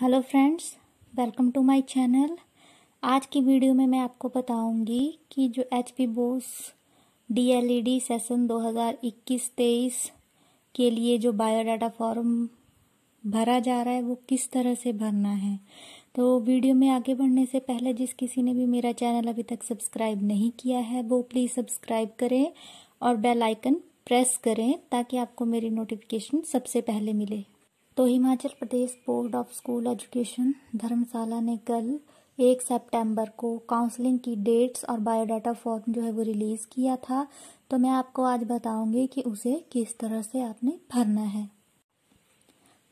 hello friends welcome to my channel आज की video में मैं आपको बताऊंगी कि जो H P BOSE D E L E सेसन 2021-23 के लिए जो बायोडाटा फॉर्म भरा जा रहा है वो किस तरह से भरना है तो वीडियो में आगे बढ़ने से पहले जिस किसी ने भी मेरा चैनल अभी तक सब्सक्राइब नहीं किया है वो प्लीज़ सब्सक्राइब करें और बेलाइकन प्रेस करें ताकि आपको मेरी नोटिफिकेशन सबसे पहले मिले तो Himachal Pradesh board of school education Dharamshala ने कल एक सितंबर को काउंसलिंग की डेट्स और बायोडाटा फॉर्म जो है वो रिलीज़ किया था तो मैं आपको आज बताऊंगी कि उसे किस तरह से आपने भरना है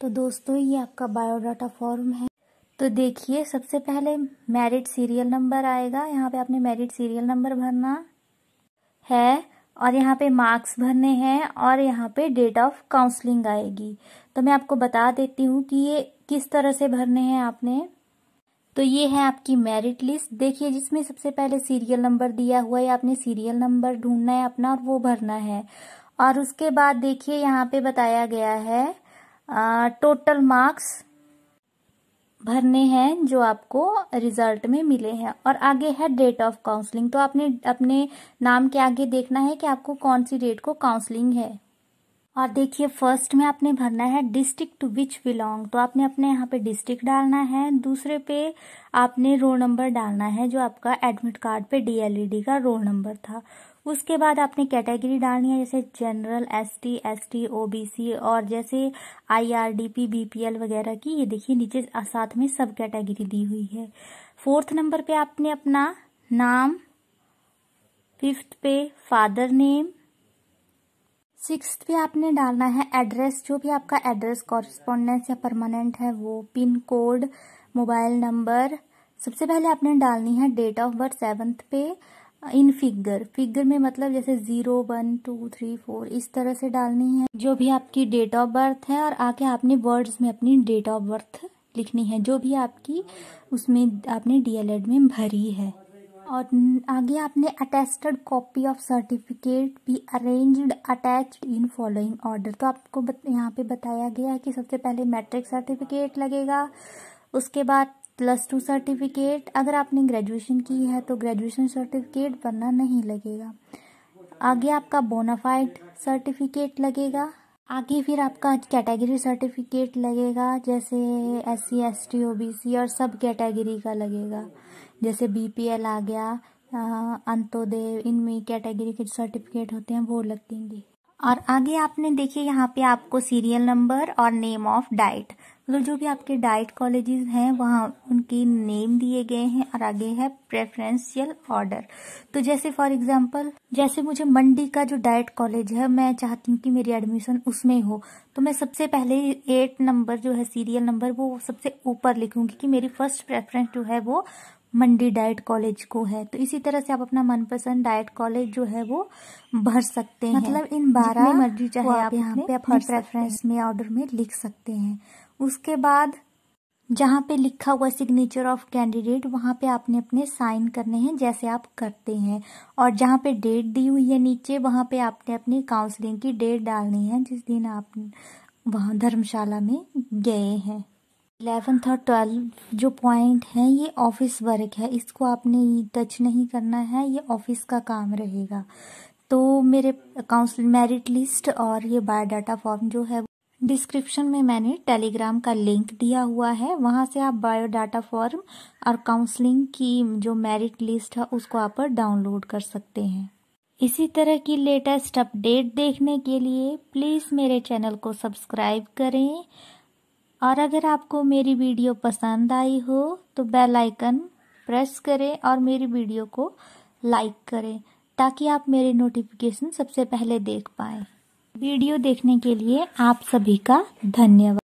तो दोस्तों ये आपका बायोडाटा फॉर्म है तो देखिए सबसे पहले मेरिट सीरियल नंबर आएगा यहाँ पे आपने मेरिट सीरियल नंबर भरना है और यहाँ पे मार्क्स भरने हैं और यहाँ पे डेट ऑफ काउंसलिंग आएगी तो मैं आपको बता देती हूँ कि ये किस तरह से भरने हैं आपने तो ये है आपकी मेरिट लिस्ट देखिए जिसमें सबसे पहले सीरियल नंबर दिया हुआ है आपने सीरियल नंबर ढूंढना है अपना और वो भरना है और उसके बाद देखिए यहाँ पे बताया गया है आ, टोटल मार्क्स भरने हैं जो आपको रिजल्ट में मिले हैं और आगे है डेट ऑफ काउंसलिंग तो आपने अपने नाम के आगे देखना है कि आपको कौन सी डेट को काउंसलिंग है और देखिए फर्स्ट में आपने भरना है डिस्ट्रिक्ट टू विच बिलोंग तो आपने अपने यहाँ पे डिस्ट्रिक्ट डालना है दूसरे पे आपने रोल नंबर डालना है जो आपका एडमिट कार्ड पे डीएलईडी e का रोल नंबर था उसके बाद आपने कैटेगरी डालनी है जैसे जनरल एसटी एसटी ओबीसी और जैसे आईआरडीपी बीपीएल वगैरह की ये देखिए नीचे साथ में सब कैटेगरी दी हुई है फोर्थ नंबर पे आपने अपना नाम फिफ्थ पे फादर नेम सिक्स पे आपने डालना है एड्रेस जो भी आपका एड्रेस कॉरेस्पॉन्डेंस या परमानेंट है वो पिन कोड मोबाइल नंबर सबसे पहले आपने डालनी है डेट ऑफ बर्थ सेवन्थ पे इन फिगर फिगर में मतलब जैसे zero one two three four इस तरह से डालनी है जो भी आपकी डेट ऑफ बर्थ है और आके आपने वर्ड्स में अपनी डेट ऑफ बर्थ लिखनी है जो भी आपकी उसमें आपने डीएलएड में भरी है और आगे आपने अटेस्टेड कॉपी ऑफ सर्टिफिकेट भी arranged attached in following order तो आपको यहाँ पे बताया गया है कि सबसे पहले मैट्रिक सर्टिफिकेट लगेगा उसके बाद प्लस टू सर्टिफिकेट अगर आपने ग्रेजुएशन की है तो ग्रेजुएशन सर्टिफिकेट वरना नहीं लगेगा आगे आपका बोनाफाइड सर्टिफिकेट लगेगा आगे फिर आपका कैटेगरी सर्टिफिकेट लगेगा जैसे S C S T O B C और सब कैटेगरी का लगेगा जैसे बी पी एल आ गया अंतोदय इनमें कैटेगरी के सर्टिफिकेट होते हैं वो लगेंगे और आगे आपने देखिए यहाँ पे आपको सीरियल नंबर और नेम ऑफ डाइट मतलब जो भी आपके डाइट कॉलेजेस हैं वहाँ उनके नेम दिए गए हैं और आगे है प्रेफरेंशियल ऑर्डर तो जैसे फॉर एग्जांपल जैसे मुझे मंडी का जो डाइट कॉलेज है मैं चाहती हूँ कि मेरी एडमिशन उसमें हो तो मैं सबसे पहले एट नंबर जो है सीरियल नंबर वो सबसे ऊपर लिखूंगी कि मेरी फर्स्ट प्रेफरेंस जो है वो मंडी डाइट कॉलेज को है तो इसी तरह से आप अपना मनपसंद डाइट कॉलेज जो है वो भर सकते हैं मतलब इन बारह मर्जी चाहे आप यहाँ पे अपने प्रेफरेंस में ऑर्डर में लिख सकते हैं उसके बाद जहाँ पे लिखा हुआ सिग्नेचर ऑफ कैंडिडेट वहाँ पे आपने अपने साइन करने हैं जैसे आप करते हैं और जहाँ पे डेट दी हुई है नीचे वहाँ पे आपने अपनी काउंसलिंग की डेट डालनी है जिस दिन आप वहाँ धर्मशाला में गए हैं इलेवेंथ और ट्वेल्थ जो पॉइंट हैं ये ऑफिस वर्क है इसको आपने टच नहीं करना है ये ऑफिस का काम रहेगा तो मेरे काउंसिल मेरिट लिस्ट और ये बायोडाटा फॉर्म जो है डिस्क्रिप्शन में मैंने टेलीग्राम का लिंक दिया हुआ है वहाँ से आप बायोडाटा फॉर्म और काउंसलिंग की जो मेरिट लिस्ट है उसको आप डाउनलोड कर सकते हैं इसी तरह की लेटेस्ट अपडेट देखने के लिए प्लीज़ मेरे चैनल को सब्सक्राइब करें और अगर आपको मेरी वीडियो पसंद आई हो तो बेल आइकन प्रेस करें और मेरी वीडियो को लाइक करें ताकि आप मेरे नोटिफिकेशन सबसे पहले देख पाएं वीडियो देखने के लिए आप सभी का धन्यवाद